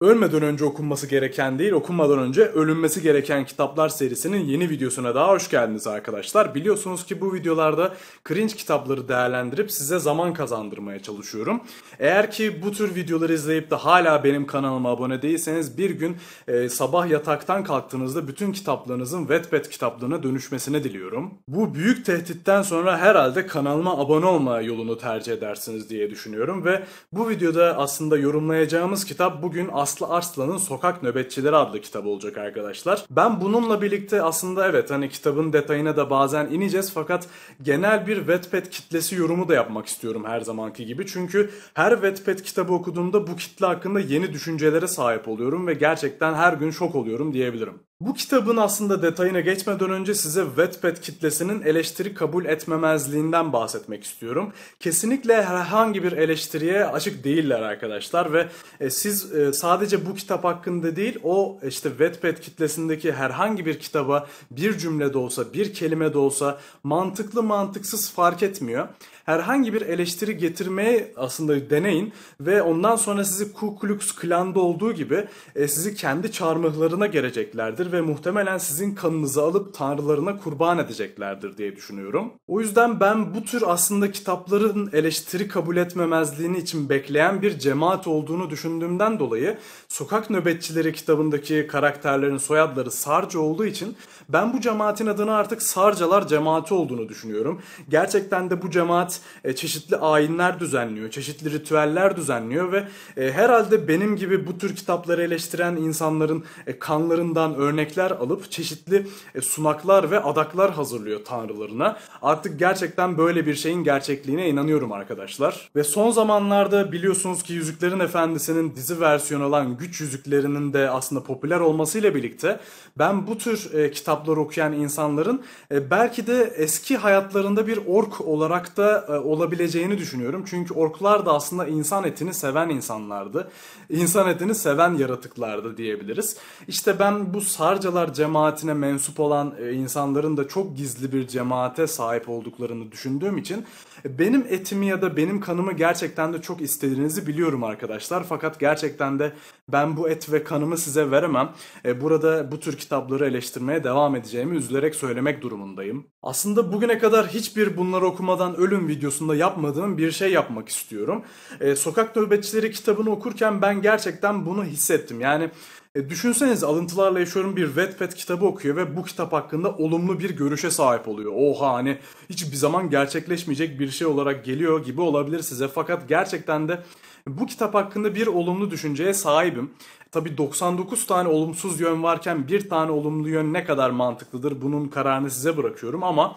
Ölmeden önce okunması gereken değil, okunmadan önce ölünmesi gereken kitaplar serisinin yeni videosuna daha hoş geldiniz arkadaşlar. Biliyorsunuz ki bu videolarda cringe kitapları değerlendirip size zaman kazandırmaya çalışıyorum. Eğer ki bu tür videoları izleyip de hala benim kanalıma abone değilseniz bir gün e, sabah yataktan kalktığınızda bütün kitaplarınızın Wattpad kitaplığına dönüşmesini diliyorum. Bu büyük tehditten sonra herhalde kanalıma abone olma yolunu tercih edersiniz diye düşünüyorum ve bu videoda aslında yorumlayacağımız kitap bugün Aslı Arslan'ın Sokak Nöbetçileri adlı kitabı olacak arkadaşlar. Ben bununla birlikte aslında evet hani kitabın detayına da bazen ineceğiz fakat genel bir Wattpad kitlesi yorumu da yapmak istiyorum her zamanki gibi. Çünkü her Wattpad kitabı okuduğumda bu kitle hakkında yeni düşüncelere sahip oluyorum ve gerçekten her gün şok oluyorum diyebilirim. Bu kitabın aslında detayına geçmeden önce size Wattpad kitlesinin eleştiri kabul etmemezliğinden bahsetmek istiyorum. Kesinlikle herhangi bir eleştiriye açık değiller arkadaşlar ve e, siz e, sadece bu kitap hakkında değil o işte Wattpad kitlesindeki herhangi bir kitaba bir cümle de olsa bir kelime de olsa mantıklı mantıksız fark etmiyor herhangi bir eleştiri getirmeye aslında deneyin ve ondan sonra sizi Ku Klux Klan'da olduğu gibi e, sizi kendi çarmıhlarına geleceklerdir ve muhtemelen sizin kanınızı alıp tanrılarına kurban edeceklerdir diye düşünüyorum. O yüzden ben bu tür aslında kitapların eleştiri kabul etmemezliğini için bekleyen bir cemaat olduğunu düşündüğümden dolayı Sokak Nöbetçileri kitabındaki karakterlerin soyadları Sarcı olduğu için ben bu cemaatin adını artık Sarcalar cemaati olduğunu düşünüyorum. Gerçekten de bu cemaat e, çeşitli ayinler düzenliyor, çeşitli ritüeller düzenliyor ve e, herhalde benim gibi bu tür kitapları eleştiren insanların e, kanlarından örnekler alıp çeşitli sunaklar ve adaklar hazırlıyor tanrılarına. Artık gerçekten böyle bir şeyin gerçekliğine inanıyorum arkadaşlar. Ve son zamanlarda biliyorsunuz ki Yüzüklerin Efendisi'nin dizi versiyonu olan Güç Yüzüklerinin de aslında popüler olmasıyla birlikte ben bu tür e, kitapları okuyan insanların belki de eski hayatlarında bir ork olarak da e, olabileceğini düşünüyorum. Çünkü orklar da aslında insan etini seven insanlardı. İnsan etini seven yaratıklardı diyebiliriz. İşte ben bu Sarcalar cemaatine mensup olan e, insanların da çok gizli bir cemaate sahip olduklarını düşündüğüm için e, benim etimi ya da benim kanımı gerçekten de çok istediğinizi biliyorum arkadaşlar. Fakat gerçekten de ben bu et ve kanımı size veremem. burada bu tür kitapları eleştirmeye devam edeceğimi üzülerek söylemek durumundayım. Aslında bugüne kadar hiçbir bunları okumadan ölüm videosunda yapmadığım bir şey yapmak istiyorum. E, Sokak Nöbetçileri kitabını okurken ben gerçekten bunu hissettim. Yani e, düşünseniz alıntılarla yaşıyorum bir Wattpad kitabı okuyor ve bu kitap hakkında olumlu bir görüşe sahip oluyor. Oha hani hiçbir zaman gerçekleşmeyecek bir şey olarak geliyor gibi olabilir size. Fakat gerçekten de bu kitap hakkında bir olumlu düşünceye sahibim. Tabi 99 tane olumsuz yön varken bir tane olumlu yön ne kadar mantıklıdır bunun kararını size bırakıyorum ama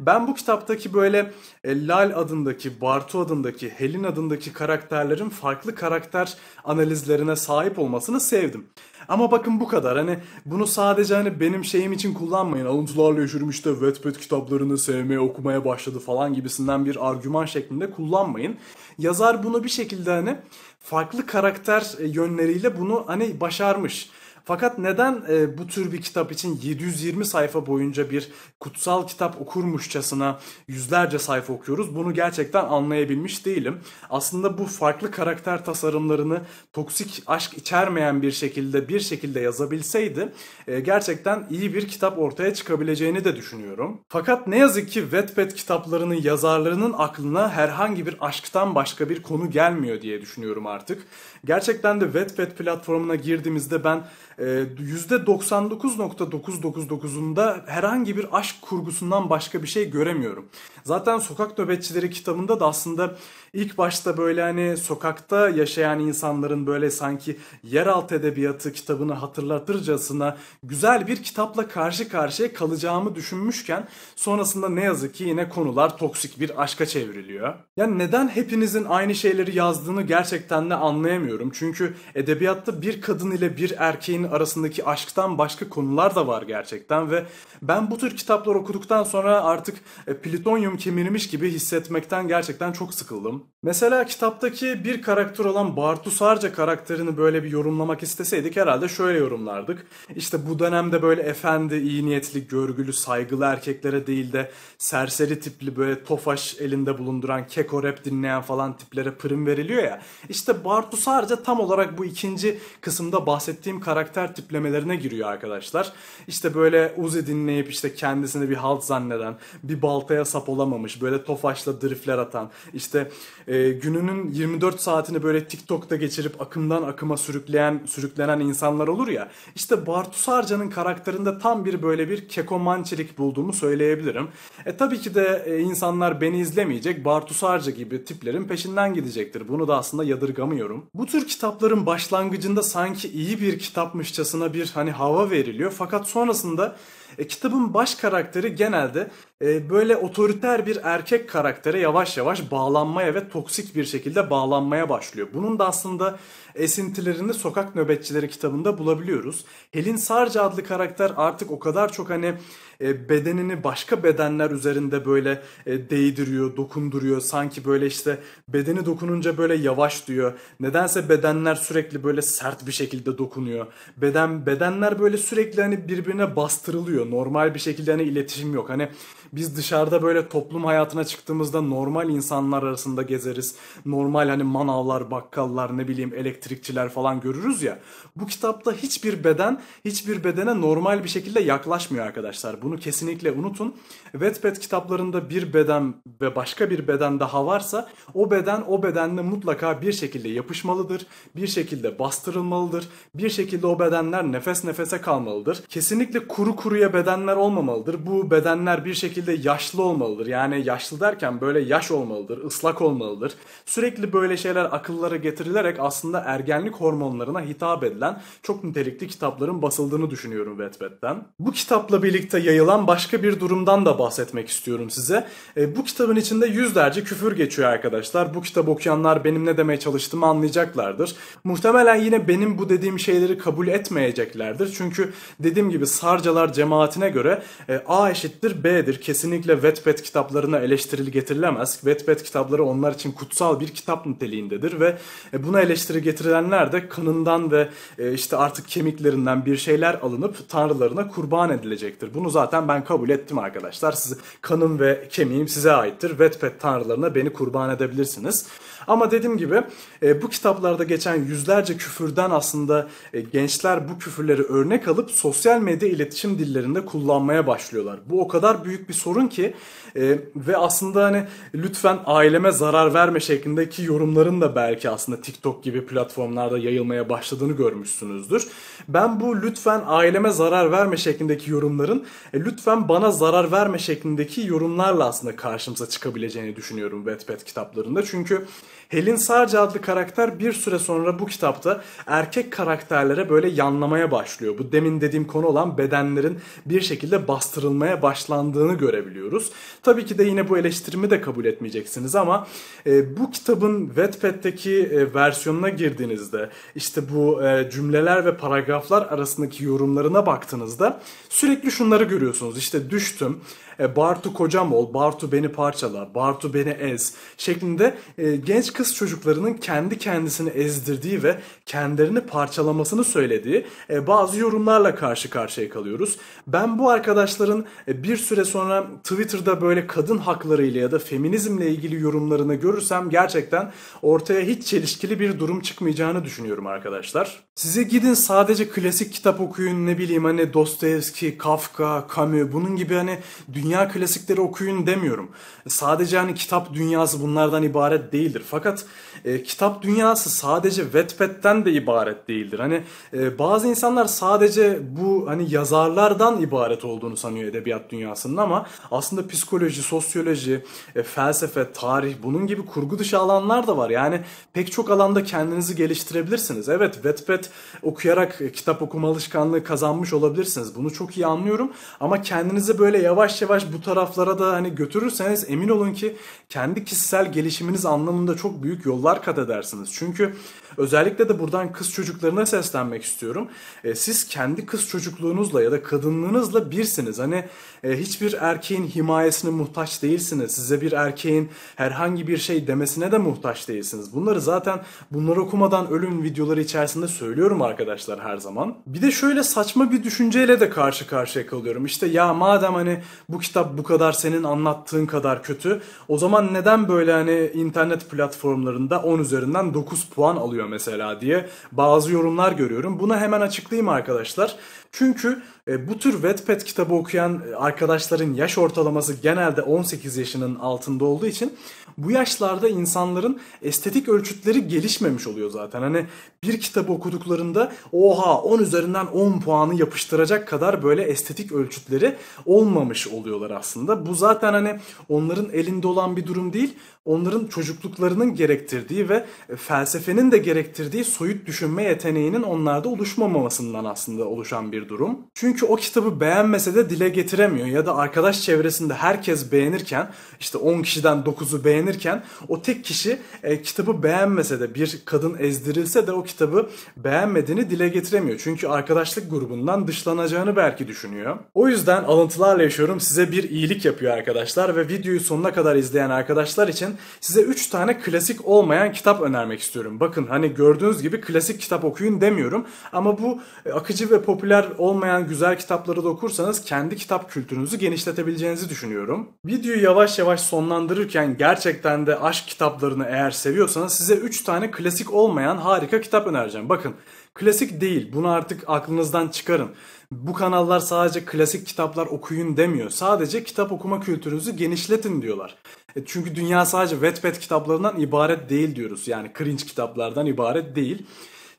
ben bu kitaptaki böyle e, Lal adındaki, Bartu adındaki, Helin adındaki karakterlerin farklı karakter analizlerine sahip olmasını sevdim. Ama bakın bu kadar. Hani bunu sadece hani benim şeyim için kullanmayın. Alıntılarla üşürüm işte Wattpad kitaplarını sevmeye, okumaya başladı falan gibisinden bir argüman şeklinde kullanmayın. Yazar bunu bir şekilde hani farklı karakter e, yönleriyle bunu hani başarmış. Fakat neden e, bu tür bir kitap için 720 sayfa boyunca bir kutsal kitap okurmuşçasına yüzlerce sayfa okuyoruz? Bunu gerçekten anlayabilmiş değilim. Aslında bu farklı karakter tasarımlarını toksik aşk içermeyen bir şekilde bir şekilde yazabilseydi e, gerçekten iyi bir kitap ortaya çıkabileceğini de düşünüyorum. Fakat ne yazık ki Wattpad kitaplarının yazarlarının aklına herhangi bir aşktan başka bir konu gelmiyor diye düşünüyorum artık. Gerçekten de Wattpad platformuna girdiğimizde ben %99.999'unda ee, herhangi bir aşk kurgusundan başka bir şey göremiyorum. Zaten Sokak Nöbetçileri kitabında da aslında ilk başta böyle hani sokakta yaşayan insanların böyle sanki yeraltı edebiyatı kitabını hatırlatırcasına güzel bir kitapla karşı karşıya kalacağımı düşünmüşken sonrasında ne yazık ki yine konular toksik bir aşka çevriliyor. Yani neden hepinizin aynı şeyleri yazdığını gerçekten de anlayamıyorum. Çünkü edebiyatta bir kadın ile bir erkeğin arasındaki aşktan başka konular da var gerçekten ve ben bu tür kitaplar okuduktan sonra artık e, Plütonyum alüminyum kemirmiş gibi hissetmekten gerçekten çok sıkıldım. Mesela kitaptaki bir karakter olan Bartusarca karakterini böyle bir yorumlamak isteseydik herhalde şöyle yorumlardık. İşte bu dönemde böyle efendi, iyi niyetli, görgülü, saygılı erkeklere değil de serseri tipli böyle tofaş elinde bulunduran, keko rap dinleyen falan tiplere prim veriliyor ya. İşte Bartusarca tam olarak bu ikinci kısımda bahsettiğim karakter tiplemelerine giriyor arkadaşlar. İşte böyle Uzi dinleyip işte kendisini bir halt zanneden, bir baltaya sap olan yorulamamış böyle tofaşla driftler atan işte e, gününün 24 saatini böyle TikTok'ta geçirip akımdan akıma sürükleyen sürüklenen insanlar olur ya işte Bartu Sarca'nın karakterinde tam bir böyle bir kekomançilik bulduğumu söyleyebilirim. E tabii ki de e, insanlar beni izlemeyecek Bartu Sarca gibi tiplerin peşinden gidecektir. Bunu da aslında yadırgamıyorum. Bu tür kitapların başlangıcında sanki iyi bir kitapmışçasına bir hani hava veriliyor fakat sonrasında e, kitabın baş karakteri genelde e, böyle otoriter bir erkek karaktere yavaş yavaş bağlanmaya ve toksik bir şekilde bağlanmaya başlıyor. Bunun da aslında esintilerini Sokak Nöbetçileri kitabında bulabiliyoruz. Helen Sarge adlı karakter artık o kadar çok hani e, bedenini başka bedenler üzerinde böyle e, değdiriyor, dokunduruyor. Sanki böyle işte bedeni dokununca böyle yavaş diyor. Nedense bedenler sürekli böyle sert bir şekilde dokunuyor. Beden bedenler böyle sürekli hani birbirine bastırılıyor. Normal bir şekilde hani iletişim yok. Hani biz dışarıda böyle toplum hayatına çıktığımızda normal insanlar arasında gezeriz. Normal hani manavlar, bakkallar, ne bileyim elektrikçiler falan görürüz ya. Bu kitapta hiçbir beden hiçbir bedene normal bir şekilde yaklaşmıyor arkadaşlar. Bunu bunu kesinlikle unutun. Wattpad kitaplarında bir beden ve başka bir beden daha varsa o beden o bedenle mutlaka bir şekilde yapışmalıdır. Bir şekilde bastırılmalıdır. Bir şekilde o bedenler nefes nefese kalmalıdır. Kesinlikle kuru kuruya bedenler olmamalıdır. Bu bedenler bir şekilde yaşlı olmalıdır. Yani yaşlı derken böyle yaş olmalıdır, ıslak olmalıdır. Sürekli böyle şeyler akıllara getirilerek aslında ergenlik hormonlarına hitap edilen çok nitelikli kitapların basıldığını düşünüyorum Wattpad'den. Bu kitapla birlikte yayın yayılan başka bir durumdan da bahsetmek istiyorum size. E, bu kitabın içinde yüzlerce küfür geçiyor arkadaşlar. Bu kitap okuyanlar benim ne demeye çalıştığımı anlayacaklardır. Muhtemelen yine benim bu dediğim şeyleri kabul etmeyeceklerdir. Çünkü dediğim gibi Sarcalar cemaatine göre e, A eşittir B'dir. Kesinlikle Wattpad kitaplarına eleştiril getirilemez. Wattpad kitapları onlar için kutsal bir kitap niteliğindedir ve e, buna eleştiri getirilenler de kanından ve e, işte artık kemiklerinden bir şeyler alınıp tanrılarına kurban edilecektir. Bunu zaten zaten ben kabul ettim arkadaşlar. Siz, kanım ve kemiğim size aittir. Wattpad tanrılarına beni kurban edebilirsiniz. Ama dediğim gibi e, bu kitaplarda geçen yüzlerce küfürden aslında e, gençler bu küfürleri örnek alıp sosyal medya iletişim dillerinde kullanmaya başlıyorlar. Bu o kadar büyük bir sorun ki e, ve aslında hani lütfen aileme zarar verme şeklindeki yorumların da belki aslında TikTok gibi platformlarda yayılmaya başladığını görmüşsünüzdür. Ben bu lütfen aileme zarar verme şeklindeki yorumların e, lütfen bana zarar verme şeklindeki yorumlarla aslında karşımıza çıkabileceğini düşünüyorum Wattpad kitaplarında. Çünkü Helen Sarge adlı karakter bir süre sonra bu kitapta erkek karakterlere böyle yanlamaya başlıyor. Bu demin dediğim konu olan bedenlerin bir şekilde bastırılmaya başlandığını görebiliyoruz. Tabii ki de yine bu eleştirimi de kabul etmeyeceksiniz ama e, bu kitabın Wattpad'deki e, versiyonuna girdiğinizde işte bu e, cümleler ve paragraflar arasındaki yorumlarına baktığınızda sürekli şunları görüyorsunuz. İşte düştüm, e, Bartu kocam ol, Bartu beni parçala, Bartu beni ez şeklinde e, genç kız çocuklarının kendi kendisini ezdirdiği ve kendilerini parçalamasını söylediği e, bazı yorumlarla karşı karşıya kalıyoruz. Ben bu arkadaşların bir süre sonra Twitter'da böyle kadın haklarıyla ya da feminizmle ilgili yorumlarını görürsem gerçekten ortaya hiç çelişkili bir durum çıkmayacağını düşünüyorum arkadaşlar. Size gidin sadece klasik kitap okuyun ne bileyim hani Dostoyevski, Kafka, Camus bunun gibi hani dünya dünya klasikleri okuyun demiyorum. Sadece hani kitap dünyası bunlardan ibaret değildir. Fakat e, kitap dünyası sadece Wattpad'den de ibaret değildir. Hani e, bazı insanlar sadece bu hani yazarlardan ibaret olduğunu sanıyor edebiyat dünyasının ama aslında psikoloji, sosyoloji, e, felsefe, tarih bunun gibi kurgu dışı alanlar da var. Yani pek çok alanda kendinizi geliştirebilirsiniz. Evet Wattpad okuyarak e, kitap okuma alışkanlığı kazanmış olabilirsiniz. Bunu çok iyi anlıyorum ama kendinizi böyle yavaş yavaş yavaş bu taraflara da hani götürürseniz emin olun ki kendi kişisel gelişiminiz anlamında çok büyük yollar kat edersiniz. Çünkü özellikle de buradan kız çocuklarına seslenmek istiyorum. E, siz kendi kız çocukluğunuzla ya da kadınlığınızla birsiniz. Hani e, hiçbir erkeğin himayesine muhtaç değilsiniz. Size bir erkeğin herhangi bir şey demesine de muhtaç değilsiniz. Bunları zaten bunları okumadan ölüm videoları içerisinde söylüyorum arkadaşlar her zaman. Bir de şöyle saçma bir düşünceyle de karşı karşıya kalıyorum. İşte ya madem hani bu kitap bu kadar senin anlattığın kadar kötü o zaman neden böyle hani internet platformlarında 10 üzerinden 9 puan alıyor mesela diye bazı yorumlar görüyorum. Buna hemen açıklayayım arkadaşlar. Çünkü e, bu tür Wattpad kitabı okuyan e, arkadaşların yaş ortalaması genelde 18 yaşının altında olduğu için bu yaşlarda insanların estetik ölçütleri gelişmemiş oluyor zaten. Hani bir kitabı okuduklarında oha 10 üzerinden 10 puanı yapıştıracak kadar böyle estetik ölçütleri olmamış oluyorlar aslında. Bu zaten hani onların elinde olan bir durum değil. Onların çocukluklarının gerektirdiği ve e, felsefenin de gerektirdiği soyut düşünme yeteneğinin onlarda oluşmamamasından aslında oluşan bir bir durum. Çünkü o kitabı beğenmese de dile getiremiyor ya da arkadaş çevresinde herkes beğenirken işte 10 kişiden 9'u beğenirken o tek kişi e, kitabı beğenmese de bir kadın ezdirilse de o kitabı beğenmediğini dile getiremiyor. Çünkü arkadaşlık grubundan dışlanacağını belki düşünüyor. O yüzden alıntılarla yaşıyorum size bir iyilik yapıyor arkadaşlar ve videoyu sonuna kadar izleyen arkadaşlar için size 3 tane klasik olmayan kitap önermek istiyorum. Bakın hani gördüğünüz gibi klasik kitap okuyun demiyorum ama bu e, akıcı ve popüler olmayan güzel kitapları da okursanız kendi kitap kültürünüzü genişletebileceğinizi düşünüyorum. Videoyu yavaş yavaş sonlandırırken gerçekten de aşk kitaplarını eğer seviyorsanız size 3 tane klasik olmayan harika kitap önereceğim. Bakın klasik değil bunu artık aklınızdan çıkarın. Bu kanallar sadece klasik kitaplar okuyun demiyor. Sadece kitap okuma kültürünüzü genişletin diyorlar. E çünkü dünya sadece Wattpad kitaplarından ibaret değil diyoruz. Yani cringe kitaplardan ibaret değil.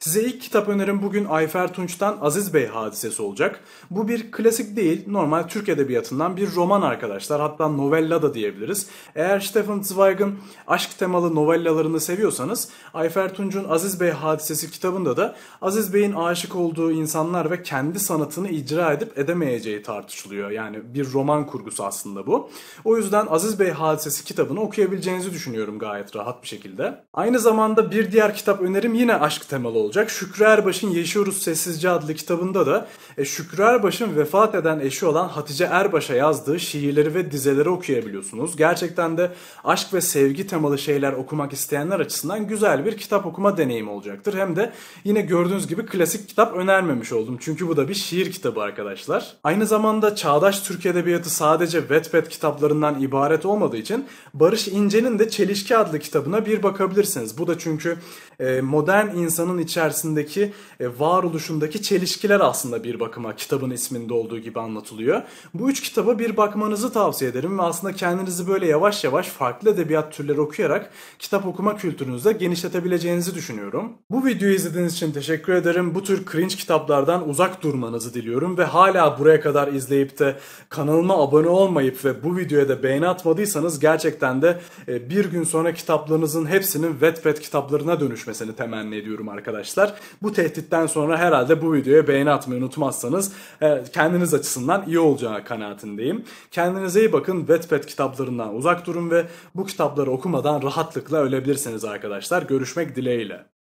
Size ilk kitap önerim bugün Ayfer Tunç'tan Aziz Bey hadisesi olacak. Bu bir klasik değil, normal Türk edebiyatından bir roman arkadaşlar. Hatta novella da diyebiliriz. Eğer Stephen Zweig'ın aşk temalı novellalarını seviyorsanız Ayfer Tunç'un Aziz Bey hadisesi kitabında da Aziz Bey'in aşık olduğu insanlar ve kendi sanatını icra edip edemeyeceği tartışılıyor. Yani bir roman kurgusu aslında bu. O yüzden Aziz Bey hadisesi kitabını okuyabileceğinizi düşünüyorum gayet rahat bir şekilde. Aynı zamanda bir diğer kitap önerim yine aşk temalı olacak olacak. Şükrü Erbaş'ın Yaşıyoruz Sessizce adlı kitabında da e, Şükrü Erbaş'ın vefat eden eşi olan Hatice Erbaş'a yazdığı şiirleri ve dizeleri okuyabiliyorsunuz. Gerçekten de aşk ve sevgi temalı şeyler okumak isteyenler açısından güzel bir kitap okuma deneyimi olacaktır. Hem de yine gördüğünüz gibi klasik kitap önermemiş oldum. Çünkü bu da bir şiir kitabı arkadaşlar. Aynı zamanda çağdaş Türk Edebiyatı sadece Wattpad kitaplarından ibaret olmadığı için Barış İnce'nin de Çelişki adlı kitabına bir bakabilirsiniz. Bu da çünkü e, modern insanın içi içerisindeki e, varoluşundaki çelişkiler aslında bir bakıma kitabın isminde olduğu gibi anlatılıyor. Bu üç kitaba bir bakmanızı tavsiye ederim ve aslında kendinizi böyle yavaş yavaş farklı edebiyat türleri okuyarak kitap okuma kültürünüzü de genişletebileceğinizi düşünüyorum. Bu videoyu izlediğiniz için teşekkür ederim. Bu tür cringe kitaplardan uzak durmanızı diliyorum ve hala buraya kadar izleyip de kanalıma abone olmayıp ve bu videoya da beğeni atmadıysanız gerçekten de e, bir gün sonra kitaplarınızın hepsinin Wattpad kitaplarına dönüşmesini temenni ediyorum arkadaşlar arkadaşlar. Bu tehditten sonra herhalde bu videoya beğeni atmayı unutmazsanız e, kendiniz açısından iyi olacağı kanaatindeyim. Kendinize iyi bakın. Wattpad kitaplarından uzak durun ve bu kitapları okumadan rahatlıkla ölebilirsiniz arkadaşlar. Görüşmek dileğiyle.